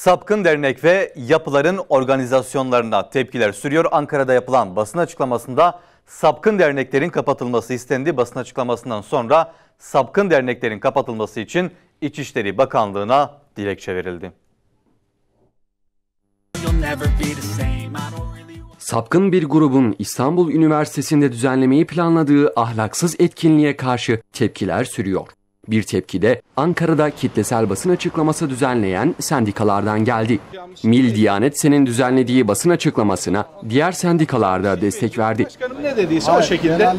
Sapkın dernek ve yapıların organizasyonlarına tepkiler sürüyor. Ankara'da yapılan basın açıklamasında sapkın derneklerin kapatılması istendi. Basın açıklamasından sonra sapkın derneklerin kapatılması için İçişleri Bakanlığı'na dilekçe verildi. Sapkın bir grubun İstanbul Üniversitesi'nde düzenlemeyi planladığı ahlaksız etkinliğe karşı tepkiler sürüyor. Bir tepki de Ankara'da kitlesel basın açıklaması düzenleyen sendikalardan geldi. Mil Diyanet Sen'in düzenlediği basın açıklamasına diğer sendikalarda destek verdi. Başkanım ne dediyse o şekilde.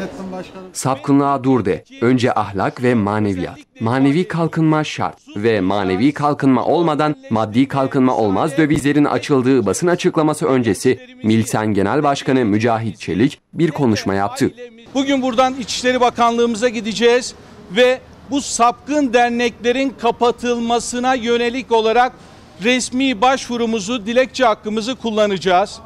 Sapkınlığa dur de. Önce ahlak ve maneviyat. Manevi kalkınma şart ve manevi kalkınma olmadan maddi kalkınma olmaz dövizlerin açıldığı basın açıklaması öncesi Milsen Genel Başkanı Mücahit Çelik bir konuşma yaptı. Bugün buradan İçişleri Bakanlığımıza gideceğiz ve bu sapkın derneklerin kapatılmasına yönelik olarak resmi başvurumuzu, dilekçe hakkımızı kullanacağız.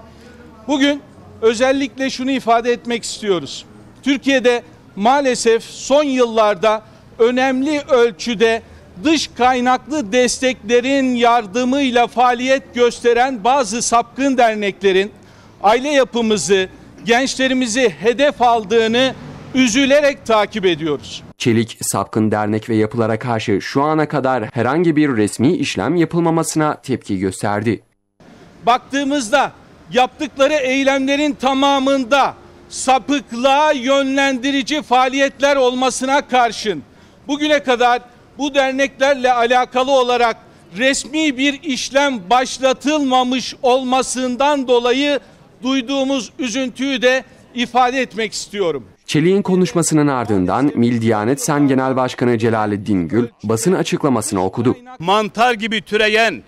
Bugün özellikle şunu ifade etmek istiyoruz. Türkiye'de maalesef son yıllarda önemli ölçüde dış kaynaklı desteklerin yardımıyla faaliyet gösteren bazı sapkın derneklerin aile yapımızı, gençlerimizi hedef aldığını üzülerek takip ediyoruz. Çelik, Sapkın Dernek ve yapılara karşı şu ana kadar herhangi bir resmi işlem yapılmamasına tepki gösterdi. Baktığımızda yaptıkları eylemlerin tamamında sapıklığa yönlendirici faaliyetler olmasına karşın bugüne kadar bu derneklerle alakalı olarak resmi bir işlem başlatılmamış olmasından dolayı duyduğumuz üzüntüyü de ifade etmek istiyorum. Çelik'in konuşmasının ardından Mil Diyanet Sen Genel Başkanı Celaleddin Gül basın açıklamasını okudu. Mantar gibi türeyen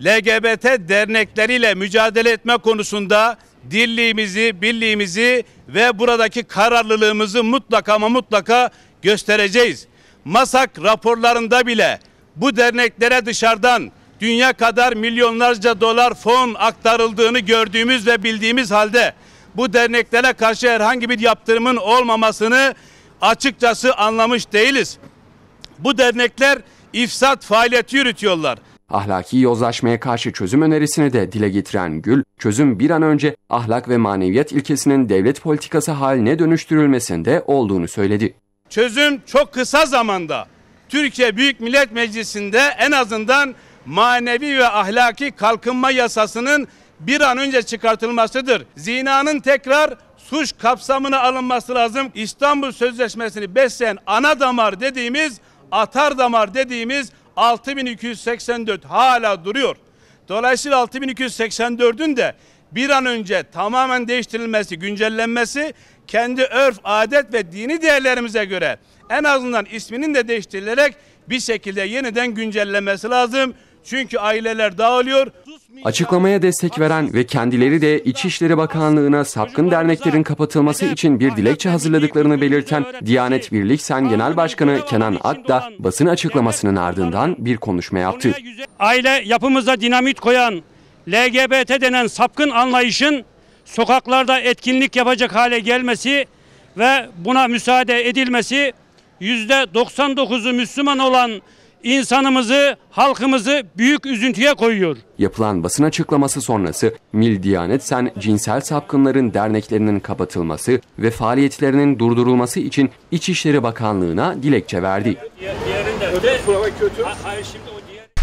LGBT dernekleriyle mücadele etme konusunda dilliğimizi, birliğimizi ve buradaki kararlılığımızı mutlaka ama mutlaka göstereceğiz. Masak raporlarında bile bu derneklere dışarıdan dünya kadar milyonlarca dolar fon aktarıldığını gördüğümüz ve bildiğimiz halde bu derneklere karşı herhangi bir yaptırımın olmamasını açıkçası anlamış değiliz. Bu dernekler ifsat faaliyeti yürütüyorlar. Ahlaki yozlaşmaya karşı çözüm önerisini de dile getiren Gül, çözüm bir an önce ahlak ve maneviyat ilkesinin devlet politikası haline dönüştürülmesinde olduğunu söyledi. Çözüm çok kısa zamanda Türkiye Büyük Millet Meclisi'nde en azından manevi ve ahlaki kalkınma yasasının bir an önce çıkartılmasıdır. Zinanın tekrar suç kapsamına alınması lazım. İstanbul Sözleşmesi'ni besleyen ana damar dediğimiz, atar damar dediğimiz 6284 hala duruyor. Dolayısıyla 6284'ün de bir an önce tamamen değiştirilmesi, güncellenmesi kendi örf, adet ve dini değerlerimize göre en azından isminin de değiştirilerek bir şekilde yeniden güncellenmesi lazım. Çünkü aileler dağılıyor, Açıklamaya destek veren ve kendileri de İçişleri Bakanlığı'na sapkın derneklerin kapatılması için bir dilekçe hazırladıklarını belirten Diyanet Birlik Sen Genel Başkanı Kenan Ak basın açıklamasının ardından bir konuşma yaptı. Aile yapımıza dinamit koyan LGBT denen sapkın anlayışın sokaklarda etkinlik yapacak hale gelmesi ve buna müsaade edilmesi %99'u Müslüman olan insanımızı, halkımızı büyük üzüntüye koyuyor. Yapılan basın açıklaması sonrası Mil Diyanet Sen cinsel sapkınların derneklerinin kapatılması ve faaliyetlerinin durdurulması için İçişleri Bakanlığı'na dilekçe verdi. Diğer, diğerinde, öte, öte, öte, öte, öte, öte, öte, öte,